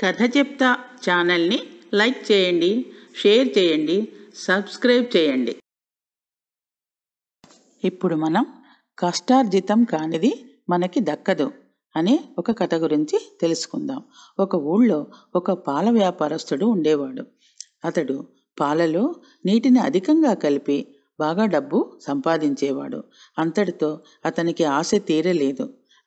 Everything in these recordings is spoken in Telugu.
కథ చెప్తా ఛానల్ని లైక్ చేయండి షేర్ చేయండి సబ్స్క్రైబ్ చేయండి ఇప్పుడు మనం కష్టార్జితం కానిది మనకి దక్కదు అనే ఒక కథ గురించి తెలుసుకుందాం ఒక ఊళ్ళో ఒక పాల వ్యాపారస్తుడు ఉండేవాడు అతడు పాలలో నీటిని అధికంగా కలిపి బాగా డబ్బు సంపాదించేవాడు అంతటితో అతనికి ఆశ తీరలేదు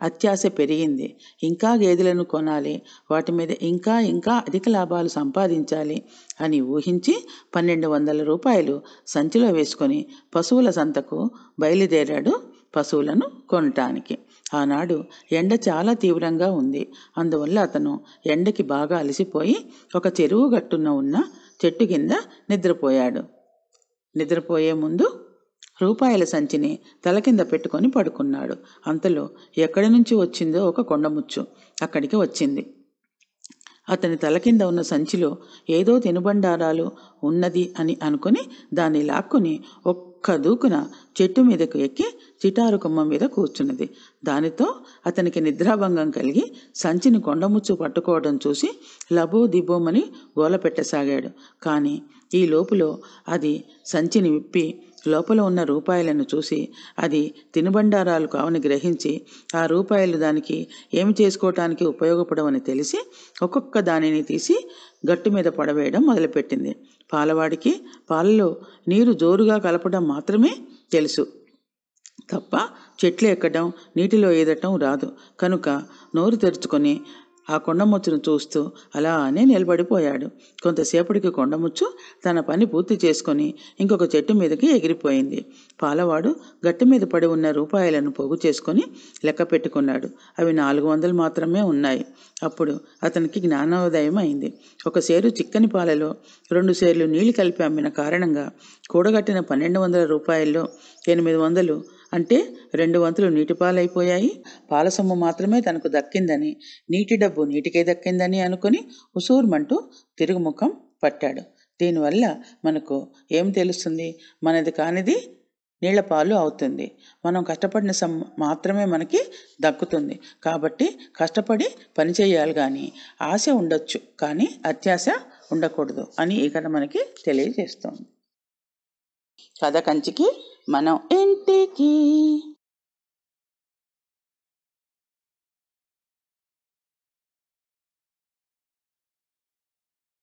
అత్యాశ పెరిగింది ఇంకా గేదెలను కొనాలి వాటి మీద ఇంకా ఇంకా అధిక లాభాలు సంపాదించాలి అని ఊహించి పన్నెండు వందల రూపాయలు సంచిలో వేసుకొని పశువుల సంతకు బయలుదేరాడు పశువులను కొనటానికి ఆనాడు ఎండ చాలా తీవ్రంగా ఉంది అందువల్ల అతను ఎండకి బాగా అలసిపోయి ఒక చెరువు గట్టున ఉన్న చెట్టు కింద నిద్రపోయాడు నిద్రపోయే ముందు రూపాయల సంచిని తల కింద పెట్టుకొని పడుకున్నాడు అంతలో ఎక్కడి నుంచి వచ్చిందో ఒక కొండముచ్చు అక్కడికి వచ్చింది అతని తల కింద ఉన్న సంచిలో ఏదో తినుబండారాలు ఉన్నది అని అనుకుని దాన్ని లాక్కుని ఒక్క దూకున చెట్టు మీదకు ఎక్కి చిటారు కొమ్మ మీద కూర్చున్నది దానితో అతనికి నిద్రాభంగం కలిగి సంచిని కొండముచ్చు పట్టుకోవడం చూసి లబో దిబోమని గోల పెట్టసాగాడు కానీ ఈ లోపులో అది సంచిని విప్పి లోపల ఉన్న రూపాయలను చూసి అది తినుబండారాలు కావని గ్రహించి ఆ రూపాయలు దానికి ఏమి చేసుకోవటానికి ఉపయోగపడవని తెలిసి ఒక్కొక్క దానిని తీసి గట్టు మీద పడవేయడం మొదలుపెట్టింది పాలవాడికి పాలలో నీరు జోరుగా కలపడం మాత్రమే తెలుసు తప్ప చెట్లు ఎక్కడం నీటిలో ఈదటం రాదు కనుక నోరు తెరుచుకొని ఆ కొండముచ్చును చూస్తూ అలానే నిలబడిపోయాడు కొంతసేపటికి కొండముచ్చు తన పని పూర్తి చేసుకుని ఇంకొక చెట్టు మీదకి ఎగిరిపోయింది పాలవాడు గట్టి మీద పడి ఉన్న రూపాయలను పోగు చేసుకుని లెక్క పెట్టుకున్నాడు అవి నాలుగు వందలు మాత్రమే ఉన్నాయి అప్పుడు అతనికి జ్ఞానోదయం అయింది ఒక సేరు చిక్కని పాలలో రెండు సేర్లు నీళ్లు కలిపి అమ్మిన కారణంగా కూడగట్టిన పన్నెండు వందల రూపాయల్లో ఎనిమిది వందలు అంటే రెండు వంతులు నీటి పాలైపోయాయి పాల సొమ్ము మాత్రమే తనకు దక్కిందని నీటి డబ్బు నీటికే దక్కిందని అనుకుని ఉసూర్మంటూ తిరుగుముఖం పట్టాడు దీనివల్ల మనకు ఏం తెలుస్తుంది మనది కానిది నీళ్ల పాలు అవుతుంది మనం కష్టపడిన సమ్ మాత్రమే మనకి దక్కుతుంది కాబట్టి కష్టపడి పని చేయాలి కానీ ఆశ ఉండొచ్చు కానీ అత్యాశ ఉండకూడదు అని ఇక్కడ మనకి తెలియజేస్తోంది కథ కంచికి en Tiki.